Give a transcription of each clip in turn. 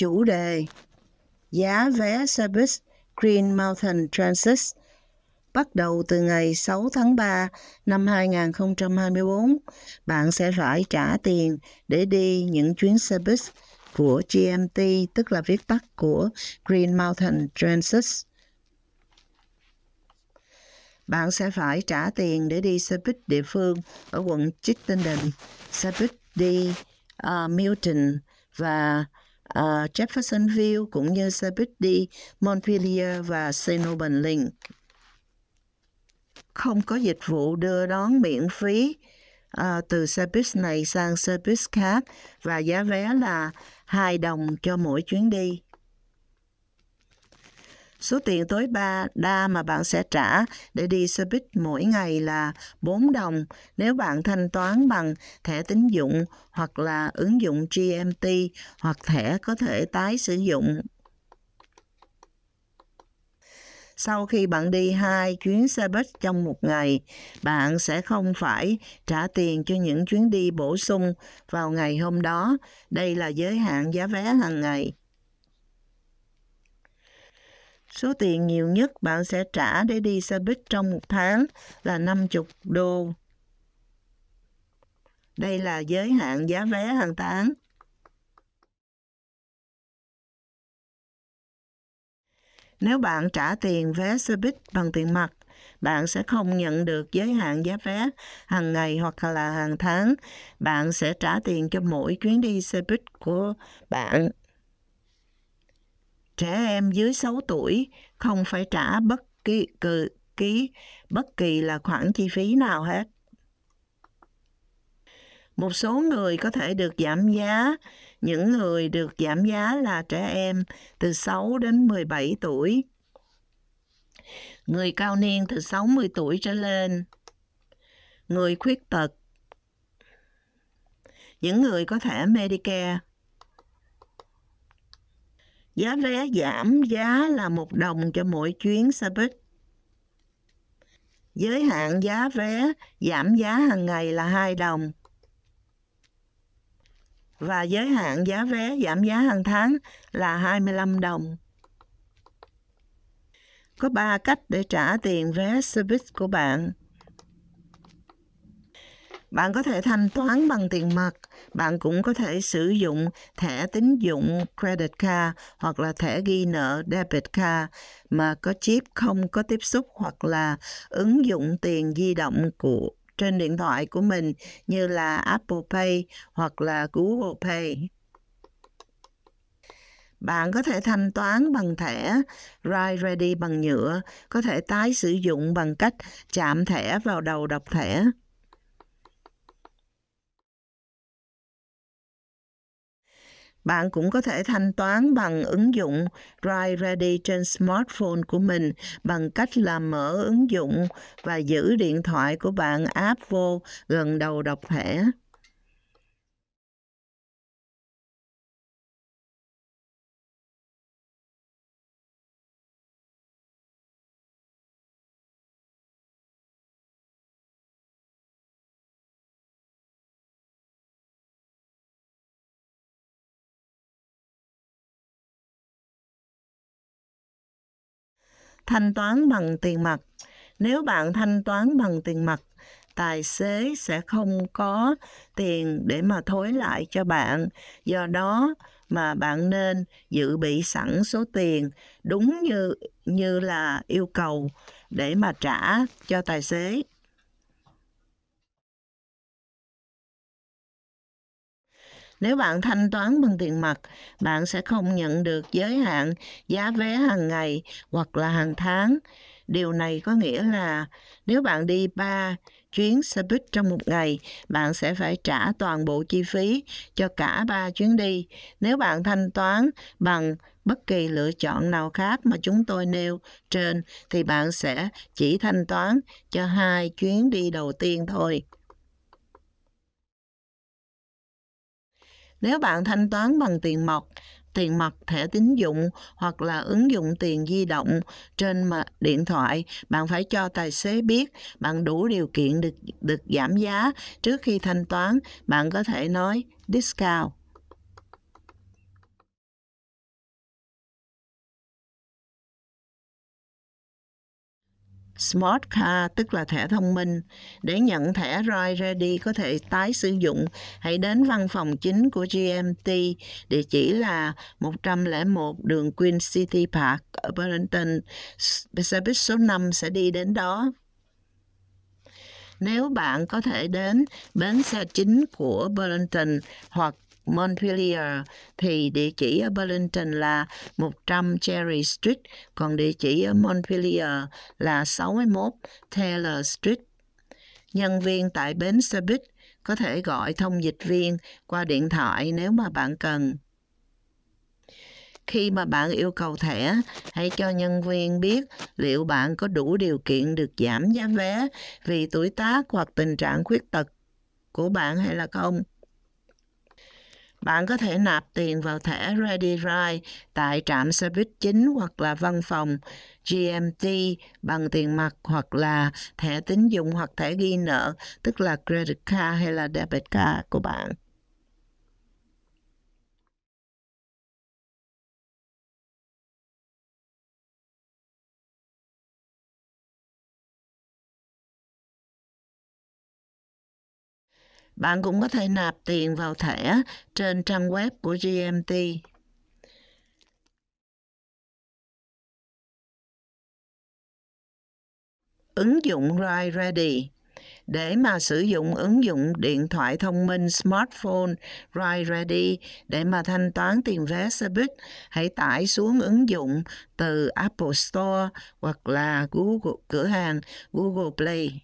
chủ đề Giá vé xe buýt Green Mountain Transit bắt đầu từ ngày 6 tháng 3 năm 2024, bạn sẽ phải trả tiền để đi những chuyến xe buýt của GMT, tức là viết tắt của Green Mountain Transit. Bạn sẽ phải trả tiền để đi xe buýt địa phương ở quận Chittenden, xe buýt đi uh, Milton và uh, ờ, Jeffersonville cũng như Sabudi, Montpelier và Senobenling. Không có dịch vụ đưa đón miễn phí uh, từ service này sang service khác và giá vé là 2 đồng cho mỗi chuyến đi. Số tiền tối ba đa mà bạn sẽ trả để đi xe buýt mỗi ngày là 4 đồng nếu bạn thanh toán bằng thẻ tín dụng hoặc là ứng dụng GMT hoặc thẻ có thể tái sử dụng sau khi bạn đi hai chuyến xe buýt trong một ngày bạn sẽ không phải trả tiền cho những chuyến đi bổ sung vào ngày hôm đó đây là giới hạn giá vé hàng ngày Số tiền nhiều nhất bạn sẽ trả để đi xe buýt trong một tháng là 50 đô. Đây là giới hạn giá vé hàng tháng. Nếu bạn trả tiền vé xe buýt bằng tiền mặt, bạn sẽ không nhận được giới hạn giá vé hàng ngày hoặc là hàng tháng. Bạn sẽ trả tiền cho mỗi chuyến đi xe buýt của bạn trẻ em dưới 6 tuổi không phải trả bất kỳ cự ký bất kỳ là khoản chi phí nào hết. Một số người có thể được giảm giá, những người được giảm giá là trẻ em từ 6 đến 17 tuổi. Người cao niên từ 60 tuổi trở lên, người khuyết tật, những người có thẻ Medicare Giá vé giảm giá là một đồng cho mỗi chuyến xe buýt. Giới hạn giá vé giảm giá hàng ngày là 2 đồng. Và giới hạn giá vé giảm giá hàng tháng là 25 đồng. Có 3 cách để trả tiền vé xe của bạn. Bạn có thể thanh toán bằng tiền mặt, bạn cũng có thể sử dụng thẻ tín dụng credit card hoặc là thẻ ghi nợ debit card mà có chip không có tiếp xúc hoặc là ứng dụng tiền di động của trên điện thoại của mình như là Apple Pay hoặc là Google Pay. Bạn có thể thanh toán bằng thẻ Ride Ready bằng nhựa, có thể tái sử dụng bằng cách chạm thẻ vào đầu đọc thẻ. Bạn cũng có thể thanh toán bằng ứng dụng Ride Ready trên smartphone của mình bằng cách là mở ứng dụng và giữ điện thoại của bạn áp vô gần đầu đọc thẻ. Thanh toán bằng tiền mặt. Nếu bạn thanh toán bằng tiền mặt, tài xế sẽ không có tiền để mà thối lại cho bạn. Do đó mà bạn nên dự bị sẵn số tiền đúng như như là yêu cầu để mà trả cho tài xế. Nếu bạn thanh toán bằng tiền mặt, bạn sẽ không nhận được giới hạn giá vé hàng ngày hoặc là hàng tháng. Điều này có nghĩa là nếu bạn đi 3 chuyến xe buýt trong một ngày, bạn sẽ phải trả toàn bộ chi phí cho cả 3 chuyến đi. Nếu bạn thanh toán bằng bất kỳ lựa chọn nào khác mà chúng tôi nêu trên thì bạn sẽ chỉ thanh toán cho hai chuyến đi đầu tiên thôi. Nếu bạn thanh toán bằng tiền mặt, tiền mặt thẻ tín dụng hoặc là ứng dụng tiền di động trên điện thoại, bạn phải cho tài xế biết bạn đủ điều kiện được được giảm giá trước khi thanh toán, bạn có thể nói discount Smart Card tức là thẻ thông minh. Để nhận thẻ Ride Ready có thể tái sử dụng, hãy đến văn phòng chính của GMT, địa chỉ là 101 đường Queen City Park ở Burlington. Xe buýt số 5 sẽ đi đến đó nếu bạn có thể đến bến xe chính của Burlington hoặc Montpelier thì địa chỉ ở Burlington là 100 Cherry Street, còn địa chỉ ở Montpelier là 61 Taylor Street. Nhân viên tại bến xe buýt có thể gọi thông dịch viên qua điện thoại nếu mà bạn cần. Khi mà bạn yêu cầu thẻ, hãy cho nhân viên biết liệu bạn có đủ điều kiện được giảm giá vé vì tuổi tác hoặc tình trạng khuyết tật của bạn hay là không. Bạn có thể nạp tiền vào thẻ Ready Ride tại trạm xe buýt chính hoặc là văn phòng GMT bằng tiền mặt hoặc là thẻ tín dụng hoặc thẻ ghi nợ, tức là credit card hay là debit card của bạn. Bạn cũng có thể nạp tiền vào thẻ trên trang web của GMT. Ứng dụng Ride Ready để mà sử dụng ứng dụng điện thoại thông minh smartphone Ride Ready để mà thanh toán tiền vé xe buýt, hãy tải xuống ứng dụng từ Apple Store hoặc là Google cửa hàng Google Play.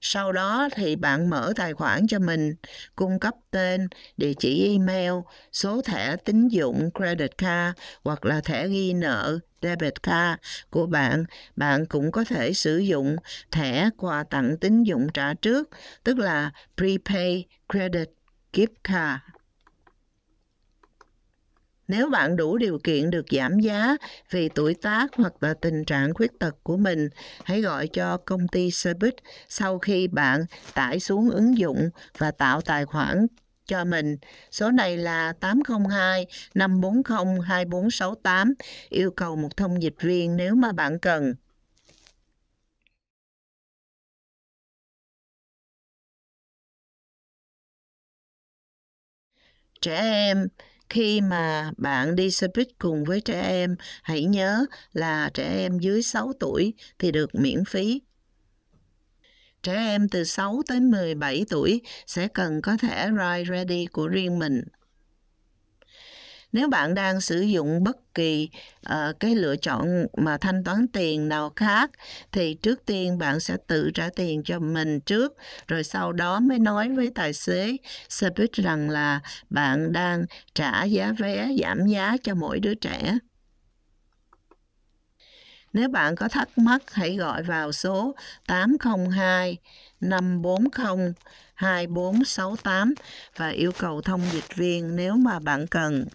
Sau đó thì bạn mở tài khoản cho mình, cung cấp tên, địa chỉ email, số thẻ tín dụng credit card hoặc là thẻ ghi nợ debit card của bạn. Bạn cũng có thể sử dụng thẻ quà tặng tín dụng trả trước, tức là prepay credit gift card. Nếu bạn đủ điều kiện được giảm giá vì tuổi tác hoặc là tình trạng khuyết tật của mình, hãy gọi cho công ty Cebit sau khi bạn tải xuống ứng dụng và tạo tài khoản cho mình. Số này là 802 540 2468, yêu cầu một thông dịch viên nếu mà bạn cần. Trẻ em khi mà bạn đi xe buýt cùng với trẻ em hãy nhớ là trẻ em dưới 6 tuổi thì được miễn phí trẻ em từ 6 tới 17 tuổi sẽ cần có thẻ Ride Ready của riêng mình nếu bạn đang sử dụng bất kỳ uh, cái lựa chọn mà thanh toán tiền nào khác thì trước tiên bạn sẽ tự trả tiền cho mình trước rồi sau đó mới nói với tài xế xe buýt rằng là bạn đang trả giá vé giảm giá cho mỗi đứa trẻ nếu bạn có thắc mắc, hãy gọi vào số 802 540 2468 và yêu cầu thông dịch viên nếu mà bạn cần.